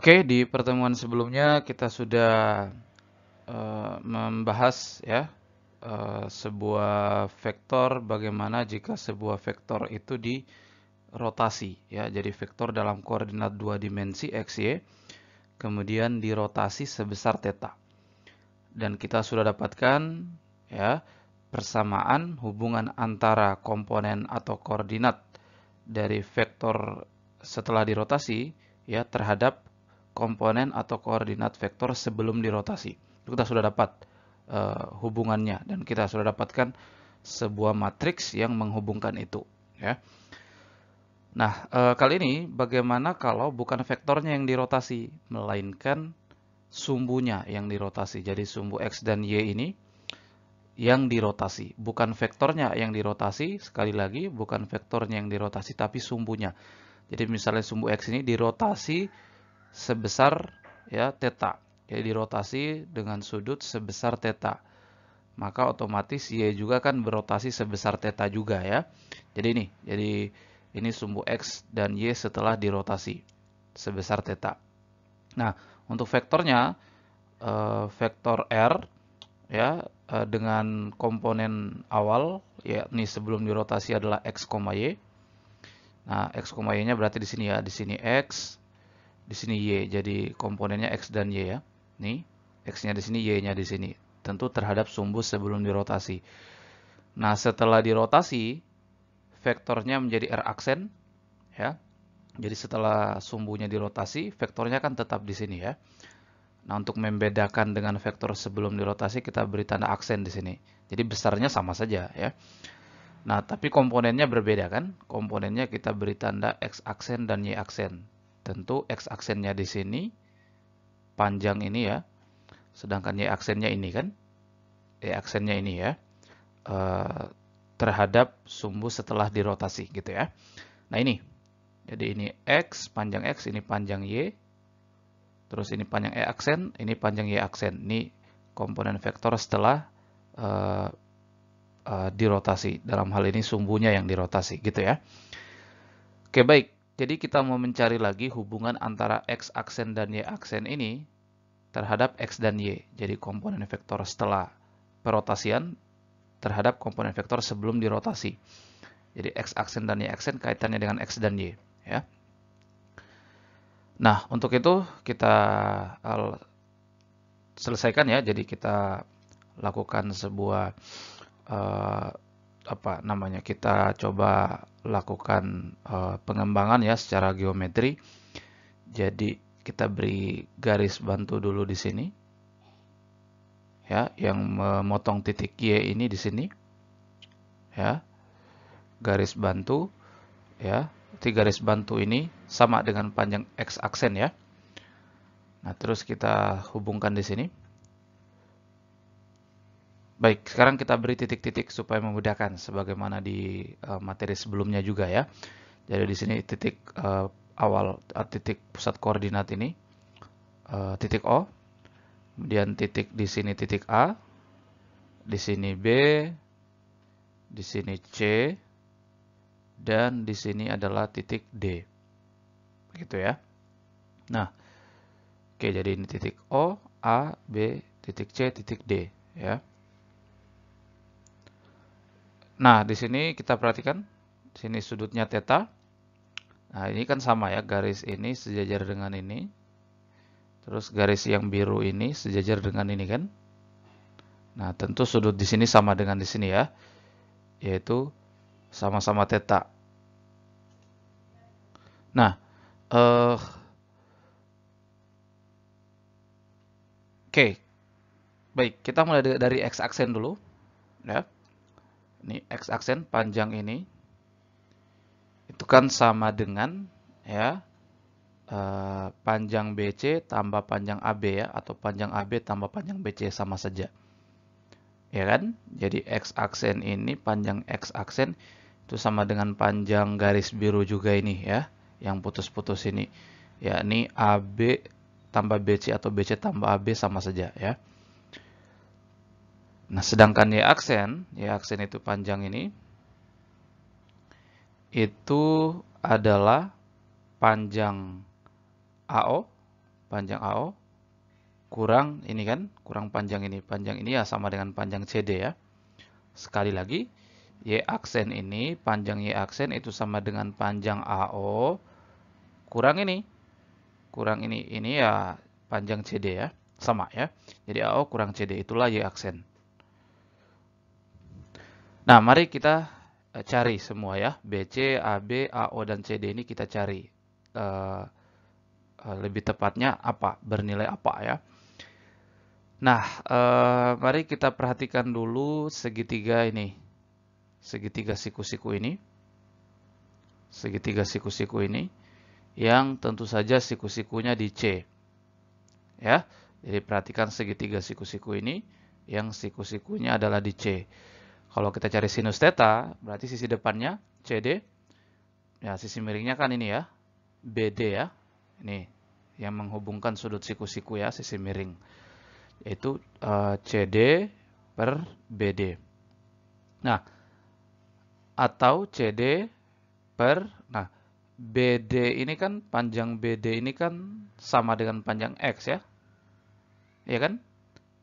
Oke, di pertemuan sebelumnya kita sudah uh, membahas ya uh, sebuah vektor bagaimana jika sebuah vektor itu dirotasi ya. Jadi vektor dalam koordinat dua dimensi x y kemudian dirotasi sebesar theta. Dan kita sudah dapatkan ya persamaan hubungan antara komponen atau koordinat dari vektor setelah dirotasi ya terhadap komponen atau koordinat vektor sebelum dirotasi. Kita sudah dapat uh, hubungannya dan kita sudah dapatkan sebuah matriks yang menghubungkan itu. Ya. Nah, e, kali ini bagaimana kalau bukan vektornya yang dirotasi, melainkan sumbunya yang dirotasi. Jadi sumbu X dan Y ini yang dirotasi. Bukan vektornya yang dirotasi, sekali lagi bukan vektornya yang dirotasi, tapi sumbunya. Jadi misalnya sumbu X ini dirotasi sebesar ya teta. jadi dirotasi dengan sudut sebesar teta. Maka otomatis Y juga kan berotasi sebesar teta juga ya. Jadi ini, jadi ini sumbu X dan Y setelah dirotasi sebesar teta. Nah, untuk vektornya eh, vektor R ya eh, dengan komponen awal yakni sebelum dirotasi adalah x, y. Nah, x, y-nya berarti di sini ya, di sini x, di sini y jadi komponennya x dan y ya nih x-nya di sini y-nya di sini tentu terhadap sumbu sebelum dirotasi nah setelah dirotasi vektornya menjadi r aksen ya jadi setelah sumbunya dirotasi vektornya kan tetap di sini ya Nah, untuk membedakan dengan vektor sebelum dirotasi kita beri tanda aksen di sini. Jadi besarnya sama saja ya. Nah, tapi komponennya berbeda kan? Komponennya kita beri tanda x aksen dan y aksen. Tentu X aksennya di sini, panjang ini ya, sedangkan Y aksennya ini kan, Y aksennya ini ya, eh, terhadap sumbu setelah dirotasi gitu ya. Nah ini, jadi ini X, panjang X, ini panjang Y, terus ini panjang E aksen, ini panjang Y aksen, ini komponen vektor setelah uh, dirotasi. Dalam hal ini sumbunya yang dirotasi gitu ya. Oke baik, jadi kita mau mencari lagi hubungan antara X aksen dan Y aksen ini terhadap X dan Y. Jadi komponen vektor setelah perotasian terhadap komponen vektor sebelum dirotasi. Jadi X aksen dan Y aksen kaitannya dengan X dan Y. Ya. Nah, untuk itu kita selesaikan ya. Jadi kita lakukan sebuah uh, apa namanya kita coba lakukan uh, pengembangan ya secara geometri. Jadi kita beri garis bantu dulu di sini. Ya, yang memotong titik Y ini di sini. Ya. Garis bantu ya. Tiga garis bantu ini sama dengan panjang X aksen ya. Nah, terus kita hubungkan di sini. Baik, sekarang kita beri titik-titik supaya memudahkan sebagaimana di uh, materi sebelumnya juga ya. Jadi di sini titik uh, awal eh, titik pusat koordinat ini uh, titik O, kemudian titik di sini titik A, di sini B, di sini C, dan di sini adalah titik D. Begitu ya. Nah, oke jadi ini titik O, A, B, titik C, titik D ya. Nah, di sini kita perhatikan di sini sudutnya theta. Nah, ini kan sama ya, garis ini sejajar dengan ini. Terus garis yang biru ini sejajar dengan ini kan. Nah, tentu sudut di sini sama dengan di sini ya. Yaitu sama-sama theta. Nah, eh Oke. Okay. Baik, kita mulai dari x aksen dulu. Ya ini x aksen panjang ini itu kan sama dengan ya eh, panjang BC tambah panjang AB ya atau panjang AB tambah panjang BC sama saja ya kan jadi x aksen ini panjang x aksen itu sama dengan panjang garis biru juga ini ya yang putus-putus ini ya ini AB tambah BC atau BC tambah AB sama saja ya Nah, sedangkan y aksen, y aksen itu panjang ini itu adalah panjang AO, panjang AO kurang ini kan, kurang panjang ini. Panjang ini ya sama dengan panjang CD ya. Sekali lagi, y aksen ini panjang y aksen itu sama dengan panjang AO kurang ini. Kurang ini ini ya panjang CD ya, sama ya. Jadi AO kurang CD itulah y aksen. Nah, mari kita eh, cari semua ya. BC, AB, AO, dan CD ini kita cari. Eh, eh, lebih tepatnya apa, bernilai apa ya. Nah, mari kita perhatikan dulu segitiga ini. Segitiga siku-siku ini. Segitiga siku-siku ini. Yang tentu saja siku-sikunya di C. Ya, jadi perhatikan segitiga siku-siku ini. Yang siku-sikunya adalah di C. Kalau kita cari sinus theta, berarti sisi depannya CD. Ya, sisi miringnya kan ini ya, BD ya. Ini yang menghubungkan sudut siku-siku ya, sisi miring. Yaitu uh, eh, CD per BD. Nah, atau CD per nah BD ini kan panjang BD ini kan sama dengan panjang X ya. Iya kan?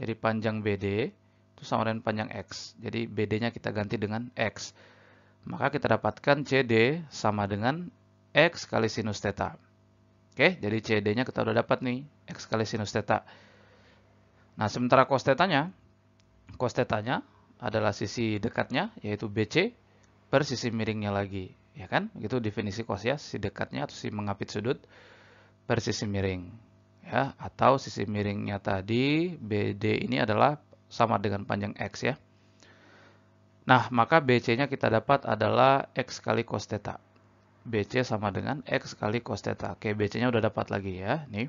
Jadi panjang BD itu sama dengan panjang X. Jadi BD-nya kita ganti dengan X. Maka kita dapatkan CD sama dengan X kali sinus theta. Oke, jadi CD-nya kita udah dapat nih, X kali sinus theta. Nah, sementara cos theta-nya, cos theta-nya adalah sisi dekatnya, yaitu BC, per sisi miringnya lagi. Ya kan? Itu definisi cos ya, sisi dekatnya atau sisi mengapit sudut per sisi miring ya atau sisi miringnya tadi BD ini adalah sama dengan panjang X ya. Nah, maka BC-nya kita dapat adalah X kali cos theta. BC sama dengan X kali cos theta. Oke, BC-nya udah dapat lagi ya. Nih.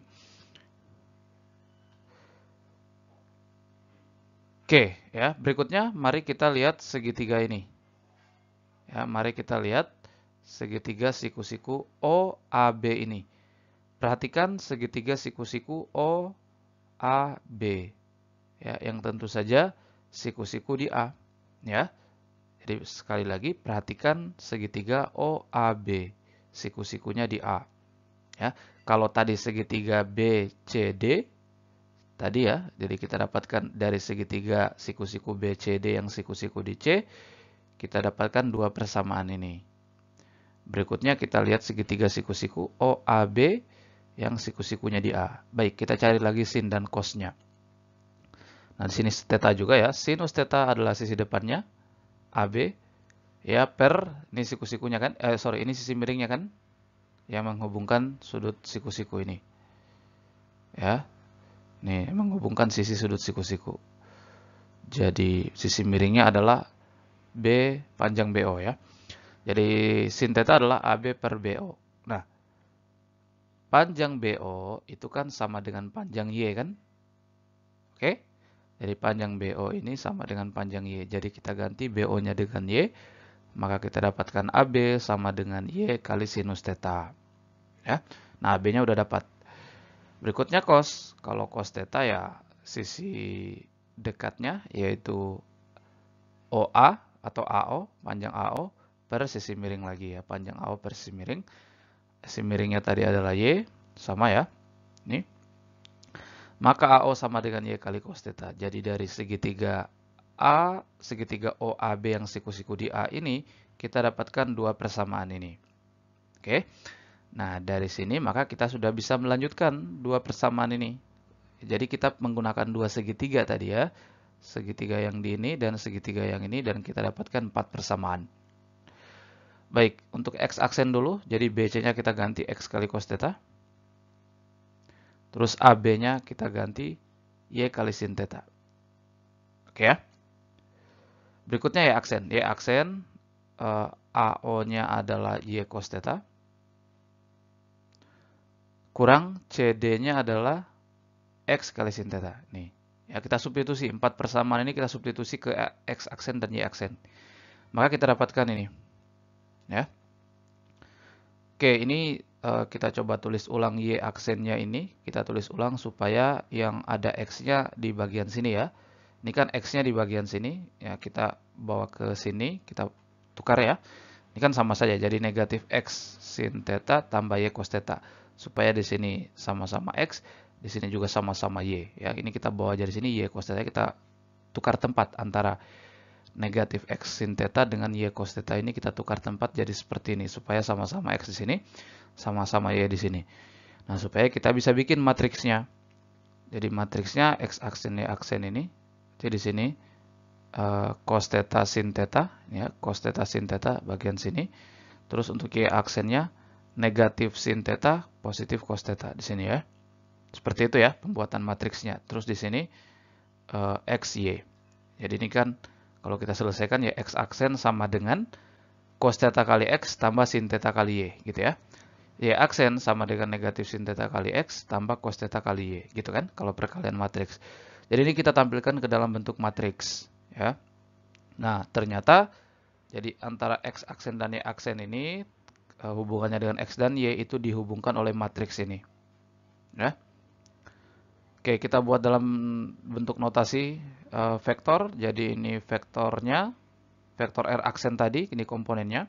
Oke, ya. Berikutnya, mari kita lihat segitiga ini. Ya, mari kita lihat segitiga siku-siku OAB ini. Perhatikan segitiga siku-siku OAB ya, yang tentu saja siku-siku di A. Ya. Jadi sekali lagi perhatikan segitiga OAB, siku-sikunya di A. Ya. Kalau tadi segitiga BCD tadi ya, jadi kita dapatkan dari segitiga siku-siku BCD yang siku-siku di C, kita dapatkan dua persamaan ini. Berikutnya kita lihat segitiga siku-siku OAB yang siku-sikunya di A. Baik, kita cari lagi sin dan cosnya. Nah, di sini theta juga ya. Sinus theta adalah sisi depannya AB ya per ini siku-sikunya kan. Eh sorry, ini sisi miringnya kan yang menghubungkan sudut siku-siku ini. Ya. Nih, menghubungkan sisi sudut siku-siku. Jadi sisi miringnya adalah B panjang BO ya. Jadi sin theta adalah AB per BO. Nah, panjang BO itu kan sama dengan panjang Y kan? Oke? Okay? Jadi panjang BO ini sama dengan panjang Y. Jadi kita ganti BO-nya dengan Y, maka kita dapatkan AB sama dengan Y kali sinus theta. Ya. Nah, AB-nya udah dapat. Berikutnya cos. Kalau cos theta ya sisi dekatnya yaitu OA atau AO, panjang AO per sisi miring lagi ya, panjang AO per sisi miring. Sisi miringnya tadi adalah Y, sama ya. Nih maka AO sama dengan Y kali cos theta. Jadi dari segitiga A, segitiga OAB yang siku-siku di A ini, kita dapatkan dua persamaan ini. Oke. Nah, dari sini maka kita sudah bisa melanjutkan dua persamaan ini. Jadi kita menggunakan dua segitiga tadi ya. Segitiga yang di ini dan segitiga yang ini dan kita dapatkan empat persamaan. Baik, untuk X aksen dulu. Jadi BC-nya kita ganti X kali cos theta. Terus AB-nya kita ganti Y kali sin theta. Oke ya. Berikutnya ya aksen. Y ya, aksen, uh, eh, AO-nya adalah Y cos theta. Kurang CD-nya adalah X kali sin theta. Nih. Ya, kita substitusi. empat persamaan ini kita substitusi ke X aksen dan Y aksen. Maka kita dapatkan ini. Ya. Oke, ini Eh, kita coba tulis ulang Y aksennya ini, kita tulis ulang supaya yang ada X-nya di bagian sini ya. Ini kan X-nya di bagian sini, ya kita bawa ke sini, kita tukar ya. Ini kan sama saja, jadi negatif X sin theta tambah Y cos theta. Supaya di sini sama-sama X, di sini juga sama-sama Y. Ya, ini kita bawa dari sini Y cos theta, kita tukar tempat antara negatif x sin theta dengan y cos theta ini kita tukar tempat jadi seperti ini supaya sama-sama x di sini, sama-sama y di sini. Nah, supaya kita bisa bikin matriksnya. Jadi matriksnya x aksen y aksen ini. Jadi di sini uh, cos theta sin theta ya, cos theta sin theta bagian sini. Terus untuk y aksennya negatif sin theta, positif cos theta di sini ya. Seperti itu ya pembuatan matriksnya. Terus di sini uh, x y. Jadi ini kan kalau kita selesaikan ya X aksen sama dengan cos theta kali X tambah sin theta kali Y gitu ya. Y aksen sama dengan negatif sin theta kali X tambah cos theta kali Y gitu kan kalau perkalian matriks. Jadi ini kita tampilkan ke dalam bentuk matriks ya. Nah, ternyata jadi antara X aksen dan Y aksen ini eh, hubungannya dengan X dan Y itu dihubungkan oleh matriks ini. Ya. Oke, kita buat dalam bentuk notasi uh, vektor. Jadi ini vektornya, vektor R aksen tadi, ini komponennya.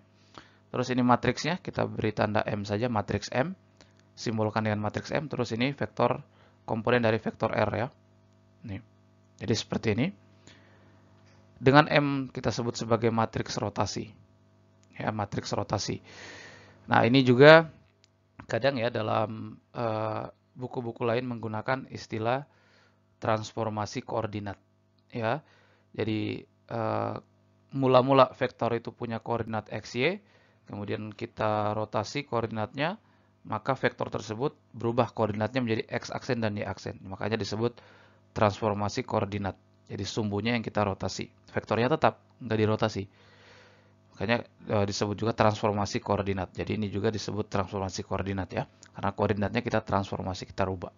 Terus ini matriksnya, kita beri tanda M saja, matriks M. Simbolkan dengan matriks M. Terus ini vektor komponen dari vektor R ya. Nih. Jadi seperti ini. Dengan M kita sebut sebagai matriks rotasi. Ya, matriks rotasi. Nah, ini juga kadang ya dalam eh, buku-buku lain menggunakan istilah transformasi koordinat ya. Jadi eh, mula-mula uh, vektor itu punya koordinat x, y. kemudian kita rotasi koordinatnya, maka vektor tersebut berubah koordinatnya menjadi X aksen dan Y aksen. Makanya disebut transformasi koordinat. Jadi sumbunya yang kita rotasi. Vektornya tetap nggak dirotasi. Makanya e, disebut juga transformasi koordinat. Jadi ini juga disebut transformasi koordinat ya. Karena koordinatnya kita transformasi, kita rubah.